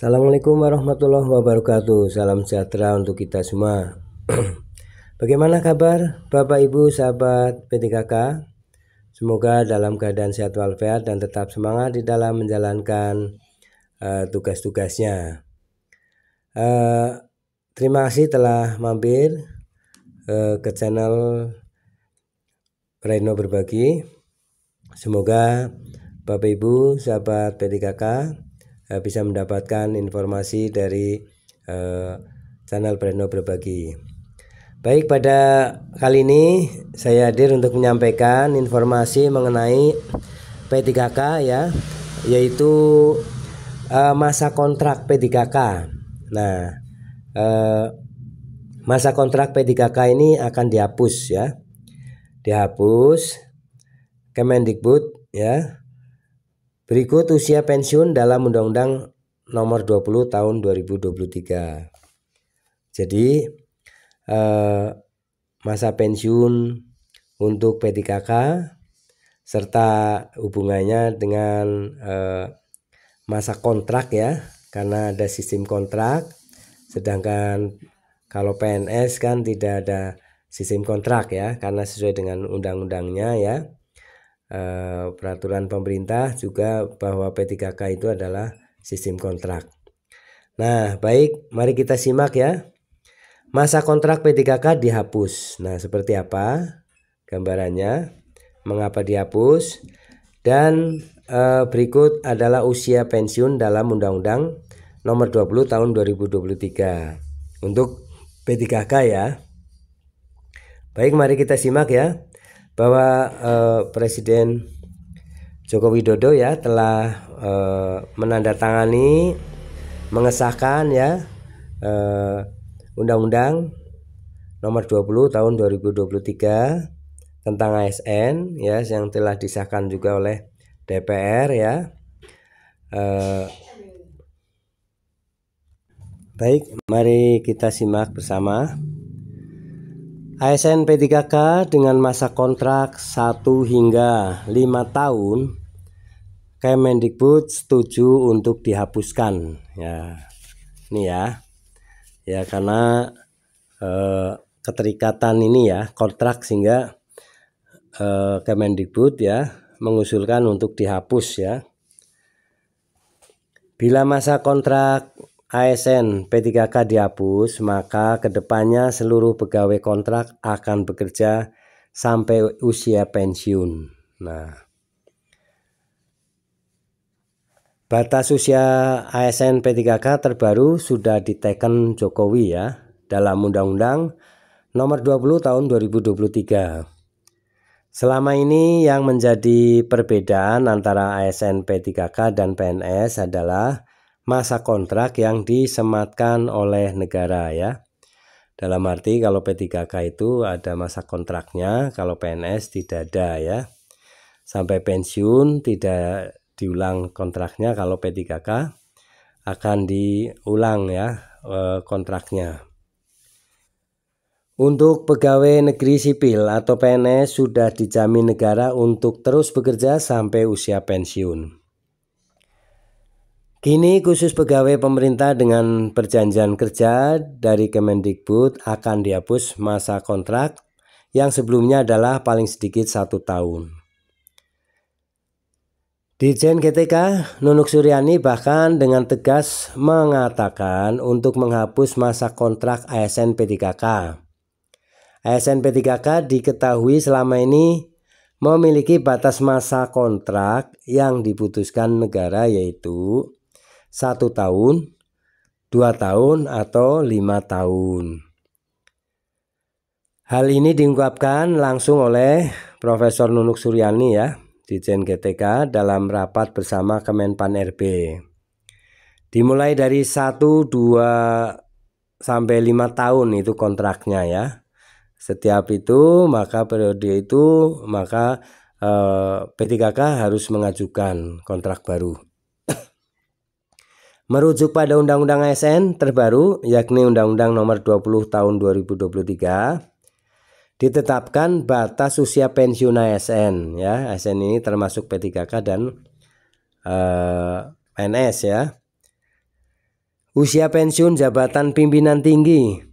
Assalamualaikum warahmatullahi wabarakatuh. Salam sejahtera untuk kita semua. Bagaimana kabar Bapak Ibu sahabat PTKK? Semoga dalam keadaan sehat walafiat dan tetap semangat di dalam menjalankan uh, tugas-tugasnya. Uh, terima kasih telah mampir uh, ke channel Reno Berbagi. Semoga Bapak Ibu sahabat PTKK Eh, bisa mendapatkan informasi dari uh, channel Breno Berbagi. Baik, pada kali ini saya hadir untuk menyampaikan informasi mengenai P3K ya, yaitu uh, masa kontrak P3K. Nah, uh, masa kontrak P3K ini akan dihapus ya. Dihapus Kemendikbud ya Berikut usia pensiun dalam Undang-Undang Nomor 20 Tahun 2023. Jadi eh, masa pensiun untuk P3K serta hubungannya dengan eh, masa kontrak ya karena ada sistem kontrak sedangkan kalau PNS kan tidak ada sistem kontrak ya karena sesuai dengan undang-undangnya ya Eh, peraturan pemerintah juga bahwa P3K itu adalah sistem kontrak. Nah, baik, mari kita simak ya. Masa kontrak P3K dihapus. Nah, seperti apa gambarannya? Mengapa dihapus? Dan eh, berikut adalah usia pensiun dalam Undang-Undang Nomor 20 Tahun 2023 untuk P3K ya. Baik, mari kita simak ya bahwa eh, Presiden Joko Widodo ya telah eh, menandatangani mengesahkan ya undang eh, undang-undang nomor 20 tahun 2023 tentang ASN ya yang telah disahkan juga oleh DPR ya. Eh, baik, mari kita simak bersama. ASN P3K dengan masa kontrak 1 hingga 5 tahun Kemendikbud setuju untuk dihapuskan ya. Ini ya. Ya karena eh, keterikatan ini ya kontrak sehingga eh, Kemendikbud ya mengusulkan untuk dihapus ya. Bila masa kontrak ASN P3K dihapus, maka kedepannya seluruh pegawai kontrak akan bekerja sampai usia pensiun. Nah, batas usia ASN P3K terbaru sudah diteken Jokowi ya dalam Undang-Undang Nomor 20 Tahun 2023. Selama ini yang menjadi perbedaan antara ASN P3K dan PNS adalah masa kontrak yang disematkan oleh negara ya. Dalam arti kalau P3K itu ada masa kontraknya, kalau PNS tidak ada ya. Sampai pensiun tidak diulang kontraknya kalau P3K akan diulang ya eh, kontraknya. Untuk pegawai negeri sipil atau PNS sudah dijamin negara untuk terus bekerja sampai usia pensiun. Kini khusus pegawai pemerintah dengan perjanjian kerja dari Kemendikbud akan dihapus masa kontrak yang sebelumnya adalah paling sedikit satu tahun. Dirjen GTK Nunuk Suryani bahkan dengan tegas mengatakan untuk menghapus masa kontrak ASN P3K. ASN P3K diketahui selama ini memiliki batas masa kontrak yang diputuskan negara yaitu satu tahun, dua tahun, atau lima tahun. Hal ini diungkapkan langsung oleh Profesor Nunuk Suryani ya di GTK dalam rapat bersama Kemenpan RB. Dimulai dari 1, 2 sampai 5 tahun itu kontraknya ya. Setiap itu maka periode itu maka eh, P3K harus mengajukan kontrak baru. Merujuk pada Undang-Undang ASN terbaru yakni Undang-Undang Nomor 20 Tahun 2023 ditetapkan batas usia pensiun ASN ya. ASN ini termasuk P3K dan eh, PNS ya. Usia pensiun jabatan pimpinan tinggi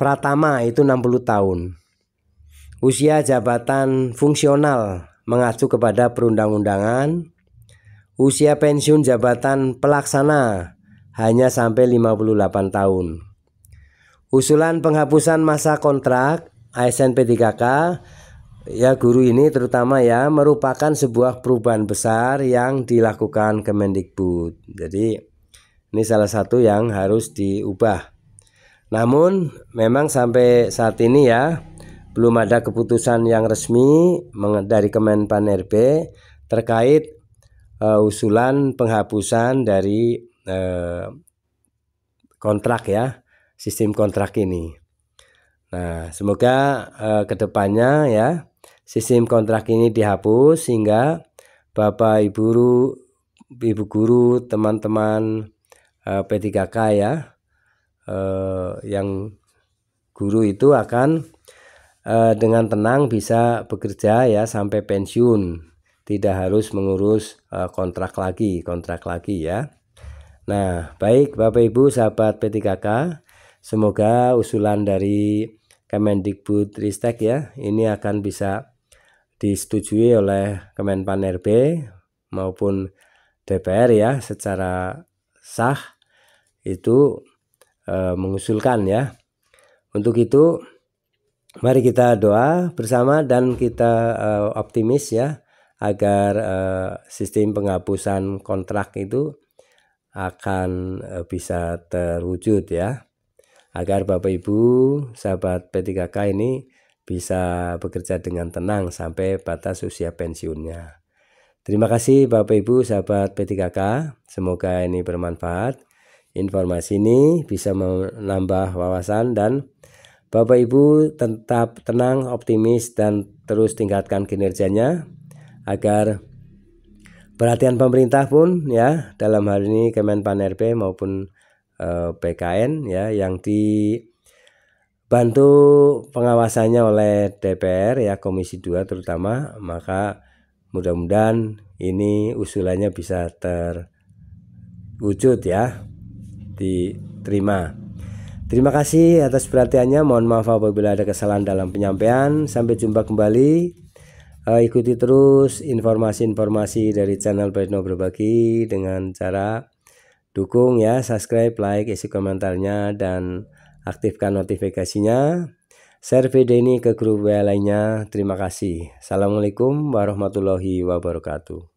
Pratama itu 60 tahun. Usia jabatan fungsional mengacu kepada perundang-undangan Usia pensiun jabatan pelaksana hanya sampai 58 tahun. Usulan penghapusan masa kontrak ASN P3K ya guru ini terutama ya merupakan sebuah perubahan besar yang dilakukan Kemendikbud. Jadi ini salah satu yang harus diubah. Namun memang sampai saat ini ya belum ada keputusan yang resmi dari Kemenpan RB terkait uh, usulan penghapusan dari uh, kontrak ya, sistem kontrak ini. Nah, semoga uh, eh, kedepannya ya sistem kontrak ini dihapus sehingga Bapak Ibu Guru, Ibu Guru, teman-teman uh, P3K ya uh, yang guru itu akan dengan tenang bisa bekerja ya sampai pensiun tidak harus mengurus eh, kontrak lagi, kontrak lagi ya. Nah, baik Bapak Ibu sahabat P3K, semoga usulan dari Kemendikbud Ristek ya, ini akan bisa disetujui oleh Kemenpan RB maupun DPR ya secara sah itu e, mengusulkan ya. Untuk itu mari kita doa bersama dan kita e, optimis ya agar uh, sistem penghapusan kontrak itu akan uh, bisa terwujud ya agar Bapak Ibu sahabat P3K ini bisa bekerja dengan tenang sampai batas usia pensiunnya. Terima kasih Bapak Ibu sahabat P3K, semoga ini bermanfaat. Informasi ini bisa menambah wawasan dan Bapak Ibu tetap tenang, optimis dan terus tingkatkan kinerjanya agar perhatian pemerintah pun ya dalam hal ini Kemenpan RB maupun eh, PKN ya yang dibantu pengawasannya oleh DPR ya Komisi 2 terutama maka mudah-mudahan ini usulannya bisa terwujud ya diterima. Terima kasih atas perhatiannya. Mohon maaf apabila ada kesalahan dalam penyampaian. Sampai jumpa kembali uh, ikuti terus informasi-informasi dari channel Prino Berbagi dengan cara dukung ya, subscribe, like, isi komentarnya dan aktifkan notifikasinya. Share video ini ke grup WA lainnya. Terima kasih. Assalamualaikum warahmatullahi wabarakatuh.